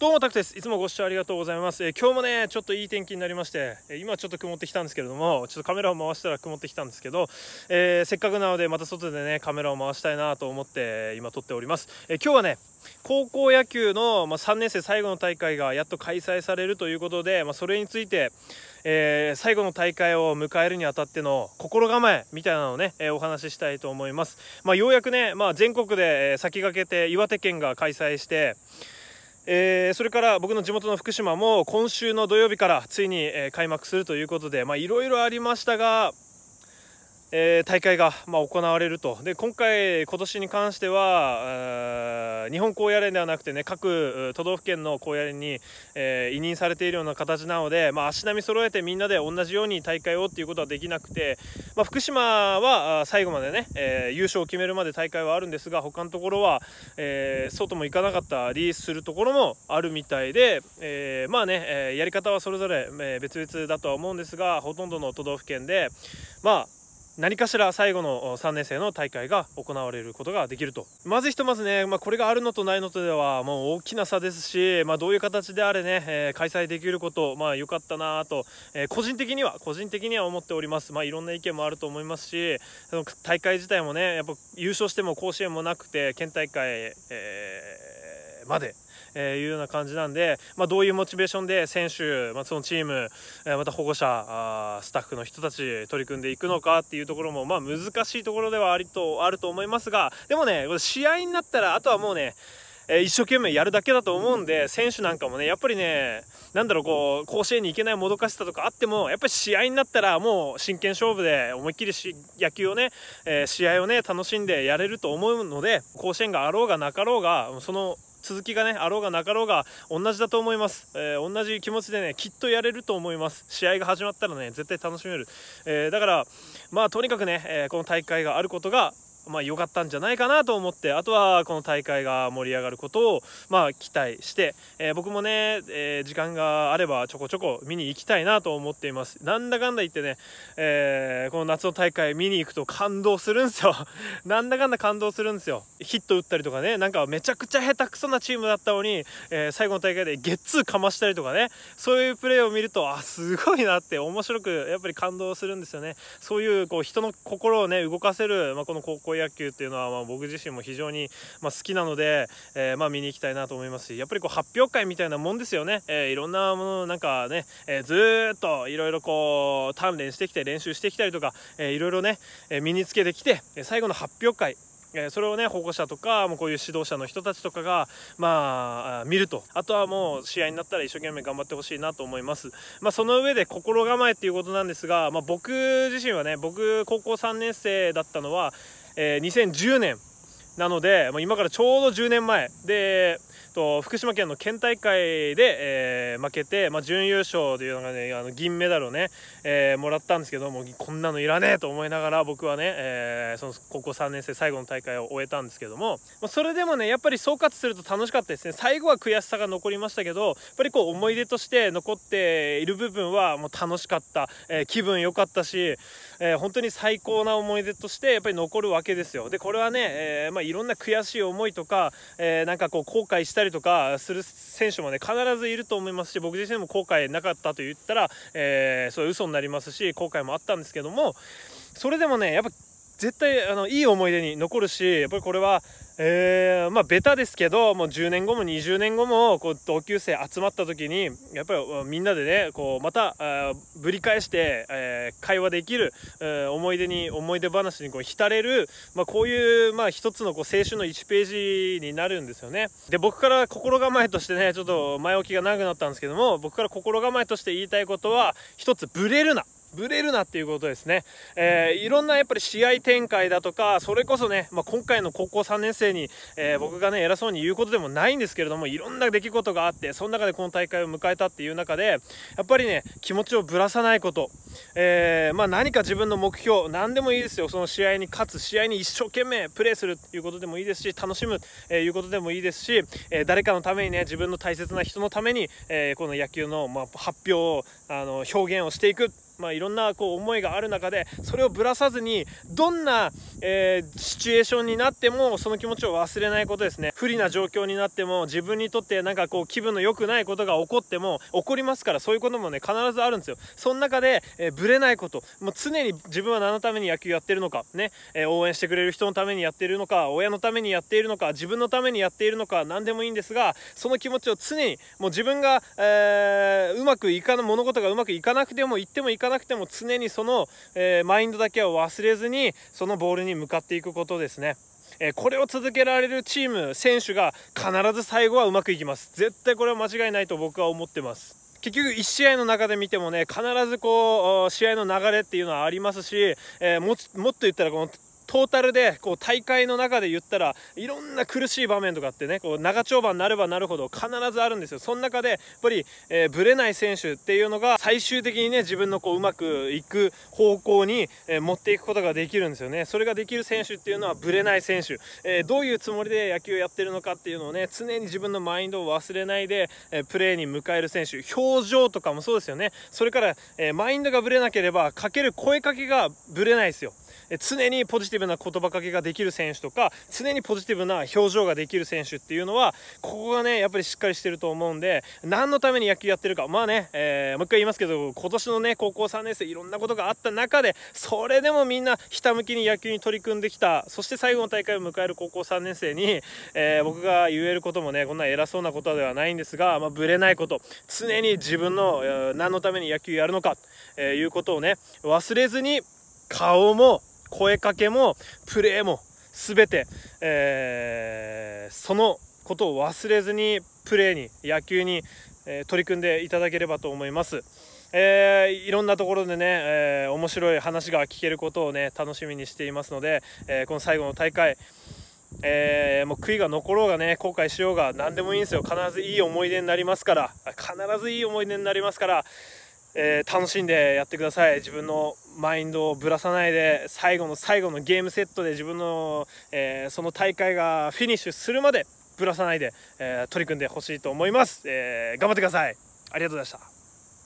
どうも、タクです。いつもご視聴ありがとうございます。えー、今日もね、ちょっといい天気になりまして、えー、今ちょっと曇ってきたんですけれども、ちょっとカメラを回したら曇ってきたんですけど、えー、せっかくなのでまた外でね、カメラを回したいなと思って今撮っております。え今日はね、高校野球の、まあ、3年生最後の大会がやっと開催されるということで、まあ、それについて、え最後の大会を迎えるにあたっての心構えみたいなのをね、えお話ししたいと思います。まあ、ようやくね、まあ、全国で先駆けて岩手県が開催して、えー、それから僕の地元の福島も今週の土曜日からついに開幕するということでいろいろありましたがえー、大会が、まあ、行われるとで今回、今年に関しては、日本高野連ではなくて、ね、各都道府県の高野連に、えー、委任されているような形なので、まあ、足並み揃えてみんなで同じように大会をということはできなくて、まあ、福島は最後までね、ええ優勝を決めるまで大会はあるんですが他のところは、えー、外も行かなかったりするところもあるみたいで、えまあねえやり方はそれぞれ、え別々だとは思うんですがほとんどの都道府県で、まあ何かしら最後の3年生の大会が行われることができるとまずひとまずね、まあ、これがあるのとないのとではもう大きな差ですし、まあ、どういう形であれね、えー、開催できることまあ良かったなと、えー、個人的には個人的には思っておりますまあいろんな意見もあると思いますしその大会自体もねやっぱ優勝しても甲子園もなくて県大会、えー、までえいうような感じなんで、まあ、どういうモチベーションで選手、まあ、そのチーム、えまた保護者スタッフの人たち取り組んでいくのかっていうところも、まあ、難しいところではありとあると思いますがでもね試合になったらあとはもうねえ一生懸命やるだけだと思うんで、選手なんかもね、やっぱりね、なんだろう、こう、甲子園に行けないもどかしさとかあっても、やっぱり試合になったら、もう真剣勝負で思いっきりし野球をね、えー、試合をね、楽しんでやれると思うので、甲子園があろうがなかろうが、その続きがね、あろうがなかろうが同じだと思います。えー、同じ気持ちでね、きっとやれると思います。試合が始まったらね、絶対楽しめる。えー、だから、まあとにかくね、えこの大会があることがまあ良かったんじゃないかなと思って、あとはこの大会が盛り上がることを、まあ期待して、えー、僕もね、えー、時間があればちょこちょこ見に行きたいなと思っています。なんだかんだ言ってね、えー、この夏の大会見に行くと感動するんですよ。なんだかんだ感動するんですよ。ヒット打ったりとかね、なんかめちゃくちゃ下手くそなチームだったのに、え最後の大会でゲッツーかましたりとかね、そういうプレーを見ると、あ、すごいなって面白くやっぱり感動するんですよね。そういうこう人の心をね、動かせる、まあ、この高校高校野球っていうのは、まあ、僕自身も非常に、まあ、好きなので、えー、まあ、見に行きたいなと思いますしやっぱりこう発表会みたいなもんですよね、えー、いろんなものなんかね、えー、ずっといろいろこう鍛錬してきて練習してきたりとか、えー、いろいろね、え身につけてきて最後の発表会えそれをね保護者とかもうこういう指導者の人たちとかがまあ見るとあとはもう試合になったら一生懸命頑張ってほしいなと思いますまあその上で心構えっていうことなんですが、まあ、僕自身はね僕高校3年生だったのはえー、2010年なので、まあ、今からちょうど10年前で、と福島県の県大会で、えー、負けて、まあ、準優勝というのがねあの銀メダルをね、えー、もらったんですけどもこんなのいらねえと思いながら僕はね、えー、その高校3年生最後の大会を終えたんですけども、まあ、それでもねやっぱり総括すると楽しかったですね最後は悔しさが残りましたけどやっぱりこう思い出として残っている部分はもう楽しかった、え気分良かったしえー、本当に最高な思い出としてやっぱり残るわけですよでこれはね、えー、まあ、いろんな悔しい思いとか、えー、なんかこう後悔したりとかする選手もね必ずいると思いますし僕自身も後悔なかったと言ったら、えー、そういう嘘になりますし後悔もあったんですけどもそれでもねやっぱ絶対あのいい思い出に残るしやっぱりこれは、えー、まあベタですけどもう10年後も20年後もこう同級生集まった時にやっぱりみんなでねこうまたぶり返して、えー、会話できる、えー、思い出に思い出話にこう浸れる、まあ、こういう、まあ、一つのこう青春の1ページになるんですよね。で僕から心構えとしてねちょっと前置きが長くなったんですけども僕から心構えとして言いたいことは一つブレるなブレるなっていうことですね、えー、いろんなやっぱり試合展開だとか、それこそね、まあ、今回の高校3年生に、えー、僕がね、偉そうに言うことでもないんですけれども、いろんな出来事があって、その中でこの大会を迎えたっていう中で、やっぱりね、気持ちをぶらさないこと、えー、まあ、何か自分の目標何でもいいですよその試合に勝つ試合に一生懸命プレーするということでもいいですし楽しむと、えいうことでもいいですし、え誰かのためにね自分の大切な人のために、えこの野球の、ま発表をあの表現をしていくまあ、いろんなこう思いがある中でそれをぶらさずにどんな、えー、シチュエーションになってもその気持ちを忘れないことですね不利な状況になっても自分にとってなんかこう気分の良くないことが起こっても起こりますからそういうこともね必ずあるんですよその中で、えぶ、れないこと、もう常に自分は何のために野球やってるのか、ね、えー、応援してくれる人のためにやっているのか、親のためにやっているのか、自分のためにやっているのか、何でもいいんですが、その気持ちを常に、もう自分が、えー、うまくいかな、物事がうまくいかなくても、いってもいかなくても、常にその、えマインドだけを忘れずに、そのボールに向かっていくことですね。えこれを続けられるチーム、選手が必ず最後はうまくいきます。絶対これは間違いないと僕は思ってます。結局1試合の中で見てもね、必ずこう、試合の流れっていうのはありますし、えー、ももっと言ったらこのトータルでこう大会の中で言ったらいろんな苦しい場面とかってねこう長丁場になればなるほど必ずあるんですよその中でやっぱり、えー、ブレない選手っていうのが最終的にね自分のこううまくいく方向に、えー、持っていくことができるんですよねそれができる選手っていうのはブレない選手、えー、どういうつもりで野球をやってるのかっていうのをね常に自分のマインドを忘れないで、えプレーに迎える選手表情とかもそうですよねそれから、えマインドがぶれなければかける声かけがぶれないですよ常にポジティブな言葉かけができる選手とか、常にポジティブな表情ができる選手っていうのは、ここがね、やっぱりしっかりしてると思うんで、何のために野球やってるか、まあね、えー、もう一回言いますけど、今年のね、高校3年生、いろんなことがあった中で、それでもみんなひたむきに野球に取り組んできた、そして最後の大会を迎える高校3年生に、えー、僕が言えることもね、こんな偉そうなことではないんですが、まあ、ぶれないこと、常に自分の、何のために野球やるのか、えー、いうことをね、忘れずに、顔も声かけもプレーも全て、えー、そのことを忘れずにプレーに野球に、え取り組んでいただければと思います。えー、いろんなところでね、えー、面白い話が聞けることをね楽しみにしていますので、えー、この最後の大会、えもう悔いが残ろうがね後悔しようが何でもいいんですよ必ずいい思い出になりますから必ずいい思い出になりますから、えー、楽しんでやってください自分のマインドをぶらさないで最後の最後のゲームセットで自分の、えー、その大会がフィニッシュするまでぶらさないで、えー、取り組んでほしいと思います、え頑張ってくださいありがとうございました